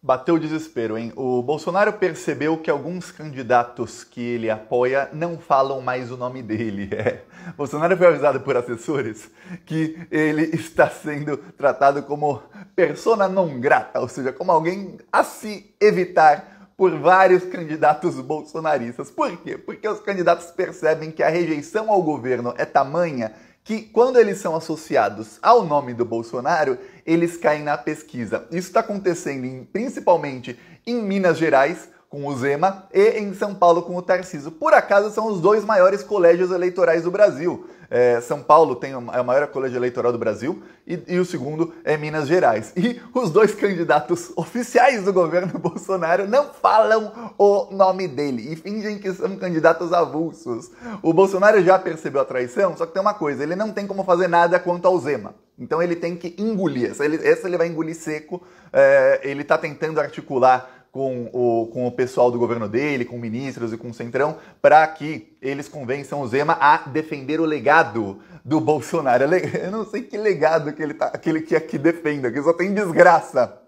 Bateu o desespero, hein? O Bolsonaro percebeu que alguns candidatos que ele apoia não falam mais o nome dele. É. Bolsonaro foi avisado por assessores que ele está sendo tratado como persona non grata, ou seja, como alguém a se evitar por vários candidatos bolsonaristas. Por quê? Porque os candidatos percebem que a rejeição ao governo é tamanha que quando eles são associados ao nome do Bolsonaro, eles caem na pesquisa. Isso está acontecendo em, principalmente em Minas Gerais, com o Zema e em São Paulo com o Tarciso. Por acaso são os dois maiores colégios eleitorais do Brasil. É, são Paulo tem a é maior colégio eleitoral do Brasil e, e, o segundo é Minas Gerais. E os dois candidatos oficiais do governo Bolsonaro não falam o nome dele e fingem que são candidatos avulsos. O Bolsonaro já percebeu a traição, só que tem uma coisa: ele não tem como fazer nada quanto ao Zema. Então ele tem que engolir. Essa ele, essa ele vai engolir seco. É, ele está tentando articular com o, com o pessoal do governo dele, com ministros e com o Centrão, para que eles convençam o Zema a defender o legado do Bolsonaro. Eu não sei que legado que ele tá, aquele que aqui defenda, que só tem desgraça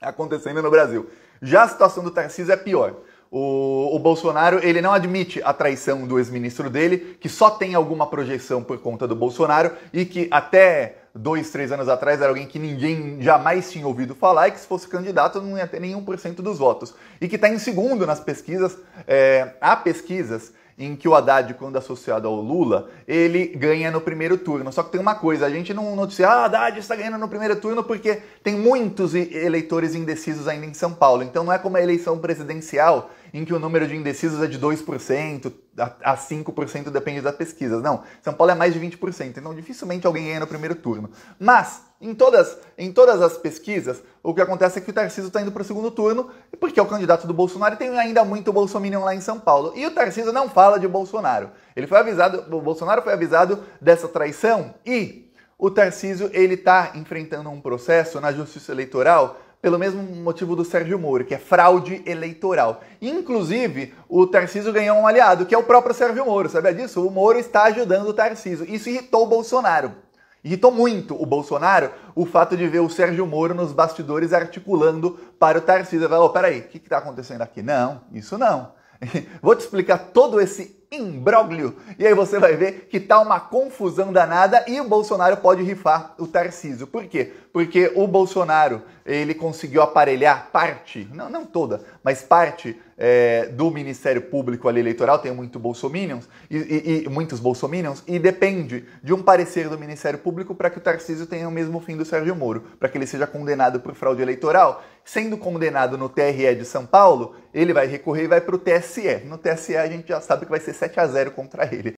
acontecendo no Brasil. Já a situação do Tarcísio é pior. O, o, Bolsonaro ele não admite a traição do ex-ministro dele, que só tem alguma projeção por conta do Bolsonaro e que até dois, três anos atrás era alguém que ninguém jamais tinha ouvido falar e que se fosse candidato não ia ter nenhum por cento dos votos. E que está em segundo nas pesquisas. É, há pesquisas em que o Haddad, quando associado ao Lula, ele ganha no primeiro turno. Só que tem uma coisa, a gente não noticia, ah, Haddad está ganhando no primeiro turno porque tem muitos eleitores indecisos ainda em São Paulo. Então não é como a eleição presidencial, em que o número de indecisos é de 2% a 5%, depende das pesquisas. Não, São Paulo é mais de 20%, então dificilmente alguém ganha no primeiro turno. Mas em todas, em todas as pesquisas, o que acontece é que o Tarcísio está indo para o segundo turno, porque é o candidato do Bolsonaro e tem ainda muito Bolsonaro lá em São Paulo. E o Tarcísio não fala de Bolsonaro. Ele foi avisado, o Bolsonaro foi avisado dessa traição e o Tarcísio ele está enfrentando um processo na Justiça Eleitoral pelo mesmo motivo do Sérgio Moro, que é fraude eleitoral. Inclusive, o Tarcísio ganhou um aliado, que é o próprio Sérgio Moro, sabia disso? O Moro está ajudando o Tarcísio. Isso irritou o Bolsonaro. Irritou muito o Bolsonaro o fato de ver o Sérgio Moro nos bastidores articulando para o Tarcísio. Ele falou, oh, peraí, o que está acontecendo aqui? Não, isso não. Vou te explicar todo esse imbróglio. E aí você vai ver que tá uma confusão danada e o Bolsonaro pode rifar o Tarcísio. Por quê? Porque o Bolsonaro ele conseguiu aparelhar parte, não, não toda, mas parte é, do Ministério Público ali eleitoral, tem muito bolsominions, e, e, e, muitos bolsominions, e depende de um parecer do Ministério Público para que o Tarcísio tenha o mesmo fim do Sérgio Moro, para que ele seja condenado por fraude eleitoral. Sendo condenado no TRE de São Paulo, ele vai recorrer e vai para o TSE. No TSE a gente já sabe que vai ser 7 a 0 contra ele.